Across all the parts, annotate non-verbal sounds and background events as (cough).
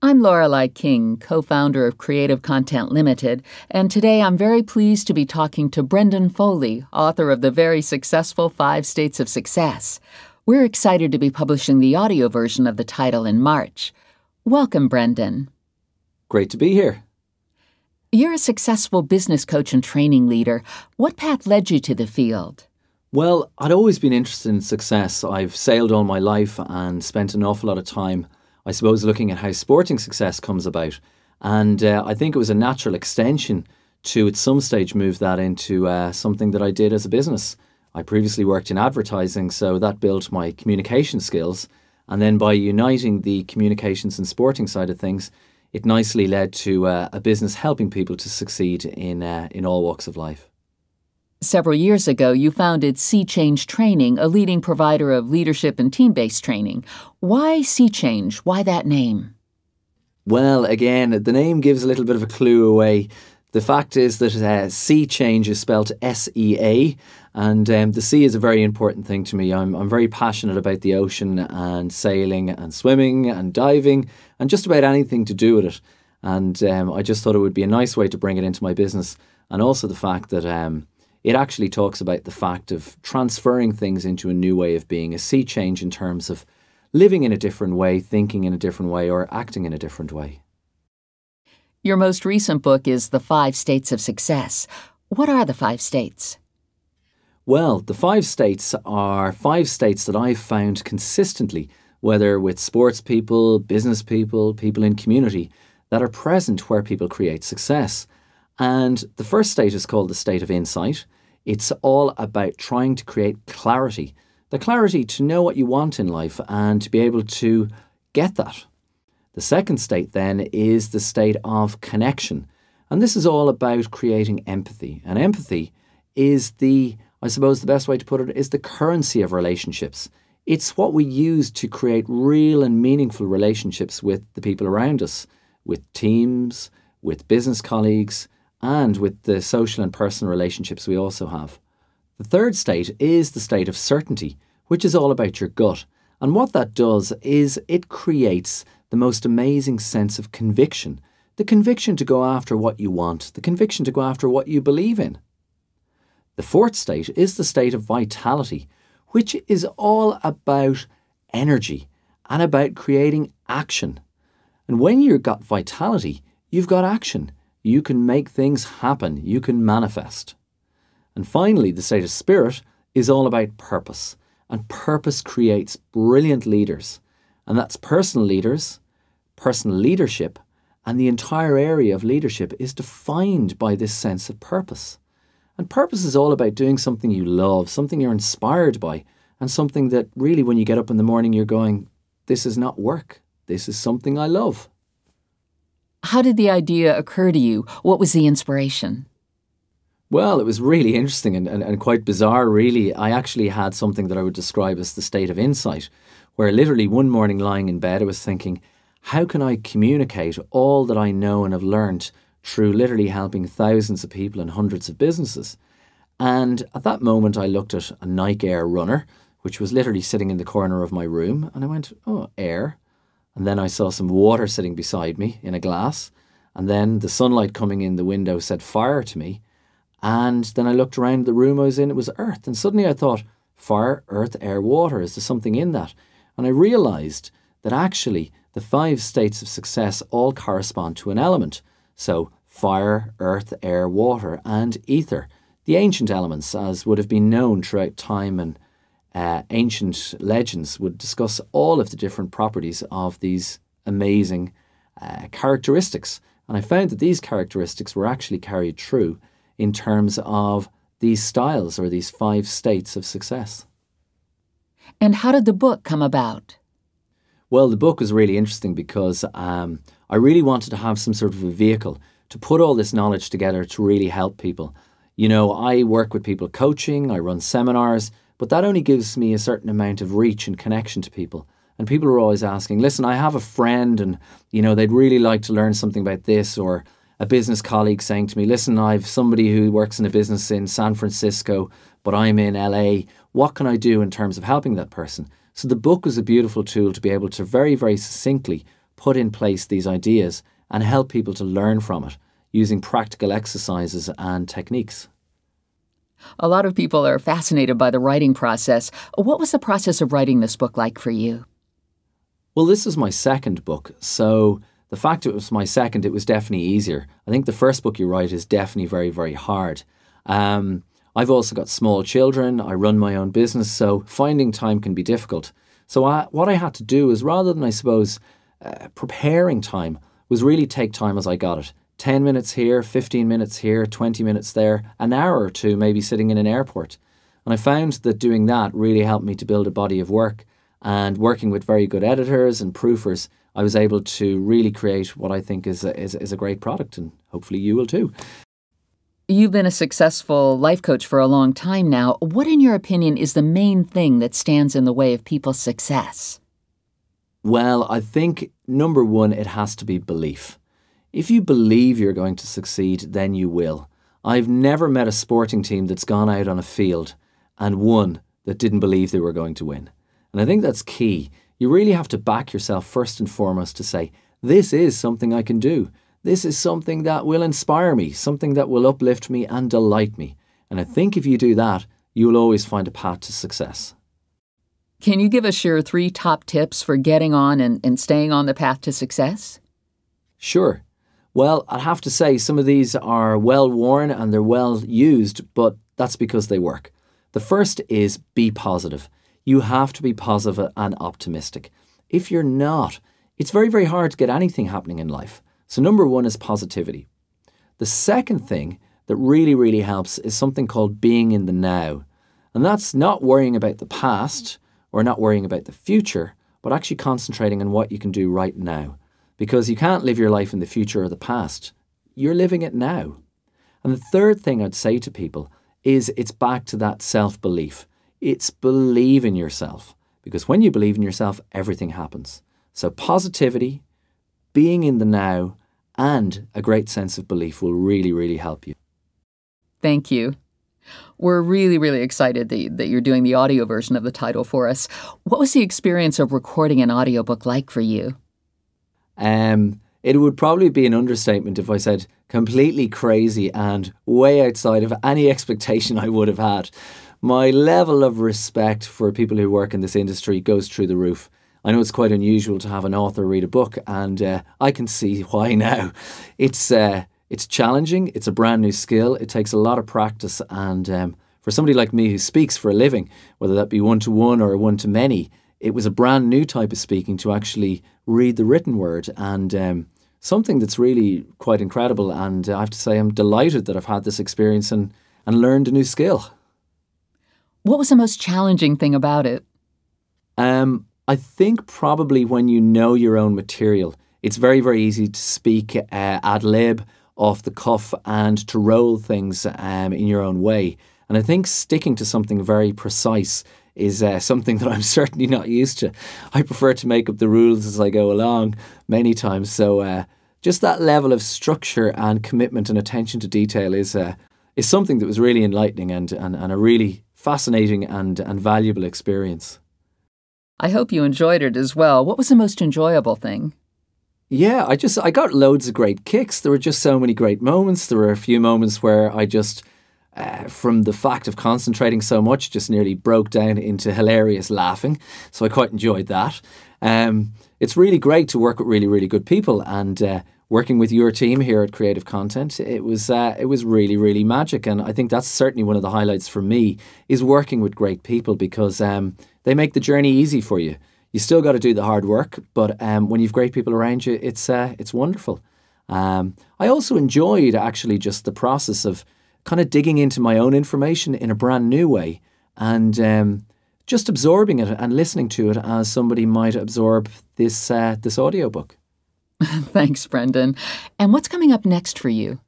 I'm Lorelei King, co founder of Creative Content Limited, and today I'm very pleased to be talking to Brendan Foley, author of the very successful Five States of Success. We're excited to be publishing the audio version of the title in March. Welcome, Brendan. Great to be here. You're a successful business coach and training leader. What path led you to the field? Well, I'd always been interested in success. I've sailed all my life and spent an awful lot of time I suppose, looking at how sporting success comes about. And uh, I think it was a natural extension to, at some stage, move that into uh, something that I did as a business. I previously worked in advertising, so that built my communication skills. And then by uniting the communications and sporting side of things, it nicely led to uh, a business helping people to succeed in, uh, in all walks of life. Several years ago, you founded Sea Change Training, a leading provider of leadership and team based training. Why Sea Change? Why that name? Well, again, the name gives a little bit of a clue away. The fact is that uh, sea change is spelled S E A, and um, the sea is a very important thing to me. I'm, I'm very passionate about the ocean and sailing and swimming and diving and just about anything to do with it. And um, I just thought it would be a nice way to bring it into my business. And also the fact that um, it actually talks about the fact of transferring things into a new way of being, a sea change in terms of living in a different way, thinking in a different way, or acting in a different way. Your most recent book is The Five States of Success. What are the five states? Well, the five states are five states that I've found consistently, whether with sports people, business people, people in community, that are present where people create success. And the first state is called the state of insight. It's all about trying to create clarity the clarity to know what you want in life and to be able to get that. The second state then is the state of connection. And this is all about creating empathy. And empathy is the, I suppose the best way to put it, is the currency of relationships. It's what we use to create real and meaningful relationships with the people around us, with teams, with business colleagues, and with the social and personal relationships we also have. The third state is the state of certainty, which is all about your gut. And what that does is it creates the most amazing sense of conviction the conviction to go after what you want, the conviction to go after what you believe in. The fourth state is the state of vitality, which is all about energy and about creating action. And when you've got vitality, you've got action. You can make things happen, you can manifest. And finally, the state of spirit is all about purpose. And purpose creates brilliant leaders. And that's personal leaders, personal leadership, and the entire area of leadership is defined by this sense of purpose. And purpose is all about doing something you love, something you're inspired by, and something that really, when you get up in the morning, you're going, This is not work. This is something I love. How did the idea occur to you? What was the inspiration? Well, it was really interesting and, and, and, quite bizarre, really. I actually had something that I would describe as the state of insight, where literally one morning lying in bed, I was thinking, how can I communicate all that I know and have learned through literally helping thousands of people and hundreds of businesses? And at that moment, I looked at a Nike Air runner, which was literally sitting in the corner of my room, and I went, oh, air. And then I saw some water sitting beside me in a glass. And then the sunlight coming in the window said fire to me. And then I looked around the room I was in, it was earth. And suddenly I thought, fire, earth, air, water, is there something in that? And I realized that actually the five states of success all correspond to an element. So fire, earth, air, water, and ether, the ancient elements as would have been known throughout time and uh, ancient legends would discuss all of the different properties of these amazing uh, characteristics. And I found that these characteristics were actually carried through in terms of these styles or these five states of success. And how did the book come about? Well, the book was really interesting because um, I really wanted to have some sort of a vehicle to put all this knowledge together to really help people. You know, I work with people coaching, I run seminars, but that only gives me a certain amount of reach and connection to people. And people are always asking, listen, I have a friend and, you know, they'd really like to learn something about this or a business colleague saying to me, listen, I've somebody who works in a business in San Francisco, but I'm in LA. What can I do in terms of helping that person? So the book was a beautiful tool to be able to very, very succinctly put in place these ideas and help people to learn from it using practical exercises and techniques. A lot of people are fascinated by the writing process. What was the process of writing this book like for you? Well, this is my second book, so the fact it was my second, it was definitely easier. I think the first book you write is definitely very, very hard. Um, I've also got small children. I run my own business, so finding time can be difficult. So I, what I had to do is, rather than I suppose uh, preparing time, was really take time as I got it. 10 minutes here, 15 minutes here, 20 minutes there, an hour or two maybe sitting in an airport. And I found that doing that really helped me to build a body of work. And working with very good editors and proofers, I was able to really create what I think is a, is, is a great product, and hopefully you will too. You've been a successful life coach for a long time now. What, in your opinion, is the main thing that stands in the way of people's success? Well, I think number one, it has to be belief. If you believe you're going to succeed, then you will. I've never met a sporting team that's gone out on a field and won that didn't believe they were going to win. And I think that's key. You really have to back yourself first and foremost to say, this is something I can do. This is something that will inspire me, something that will uplift me and delight me. And I think if you do that, you'll always find a path to success. Can you give us your three top tips for getting on and, and staying on the path to success? Sure. Well, I'd have to say some of these are well worn and they're well used, but that's because they work. The first is be positive. You have to be positive and optimistic. If you're not, it's very, very hard to get anything happening in life. So, number one is positivity. The second thing that really, really helps is something called being in the now. And that's not worrying about the past or not worrying about the future, but actually concentrating on what you can do right now because you can't live your life in the future or the past. You're living it now. And the third thing I'd say to people is it's back to that self belief. It's believe in yourself because when you believe in yourself, everything happens. So, positivity, being in the now, and a great sense of belief will really, really help you. Thank you. We're really, really excited that, that you're doing the audio version of the title for us. What was the experience of recording an audiobook like for you? Um, it would probably be an understatement if I said completely crazy and way outside of any expectation I would have had. My level of respect for people who work in this industry goes through the roof. I know it's quite unusual to have an author read a book, and uh, I can see (laughs) why now. It's uh, it's challenging. It's a brand new skill. It takes a lot of practice, and um, for somebody like me who speaks for a living, whether that be one to one or one to many, it was a brand new type of speaking to actually read the written word and um, something that's really quite incredible. And I have to say, I'm delighted that I've had this experience and, and learned a new skill. What was the most challenging thing about it? Um, I think probably when you know your own material, it's very, very easy to speak uh, ad lib, off the cuff, and to roll things um, in your own way. And I think sticking to something very precise is uh, something that I'm (laughs) certainly not used to. I prefer to make up the rules as I go along many times. So uh, just that level of structure and commitment and attention to detail is uh, is something that was really enlightening and, and, and a really fascinating and, and valuable experience. I hope you enjoyed it as well. What was the most enjoyable thing? Yeah, I just I got loads of great kicks. There were just so many great moments. There were a few moments where I just uh, from the fact of concentrating so much, just nearly broke down into hilarious laughing. So I quite enjoyed that. Um, it's really great to work with really, really good people and uh, working with your team here at Creative Content. It was uh, it was really, really magic, and I think that's certainly one of the highlights for me is working with great people because um, they make the journey easy for you. You still got to do the hard work, but um, when you've great people around you, it's uh, it's wonderful. Um, I also enjoyed actually just the process of kind of digging into my own information in a brand new way and um, just absorbing it and listening to it as somebody might absorb this uh, this audiobook. (laughs) Thanks, Brendan. And what's coming up next for you?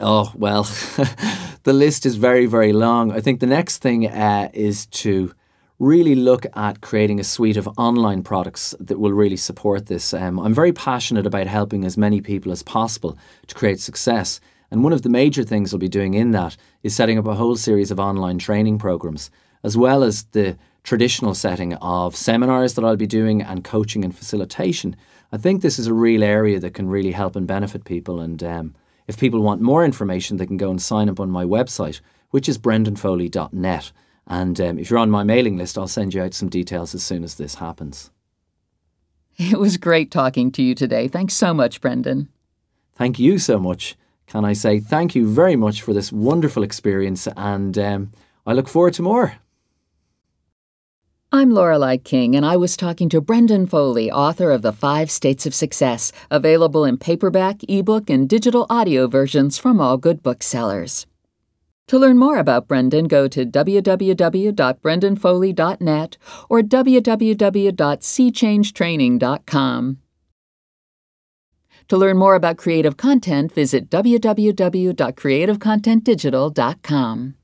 Oh, well, (laughs) the list is very, very long. I think the next thing uh, is to really look at creating a suite of online products that will really support this. Um, I'm very passionate about helping as many people as possible to create success. And one of the major things we'll be doing in that is setting up a whole series of online training programs, as well as the traditional setting of seminars that I'll be doing and coaching and facilitation. I think this is a real area that can really help and benefit people. And um, if people want more information, they can go and sign up on my website, which is brendanfoley.net. And um, if you're on my mailing list, I'll send you out some details as soon as this happens. (laughs) It was great talking to you today. Thanks so much, Brendan. Thank you so much can I say thank you very much for this wonderful experience and um, I look forward to more. I'm Lorelei King, and I was talking to Brendan Foley, author of The Five States of Success, available in paperback, ebook, and digital audio versions from all good booksellers. To learn more about Brendan, go to www.brendanfoley.net or www.seachangetraining.com. To learn more about creative content, visit www.creativecontentdigital.com.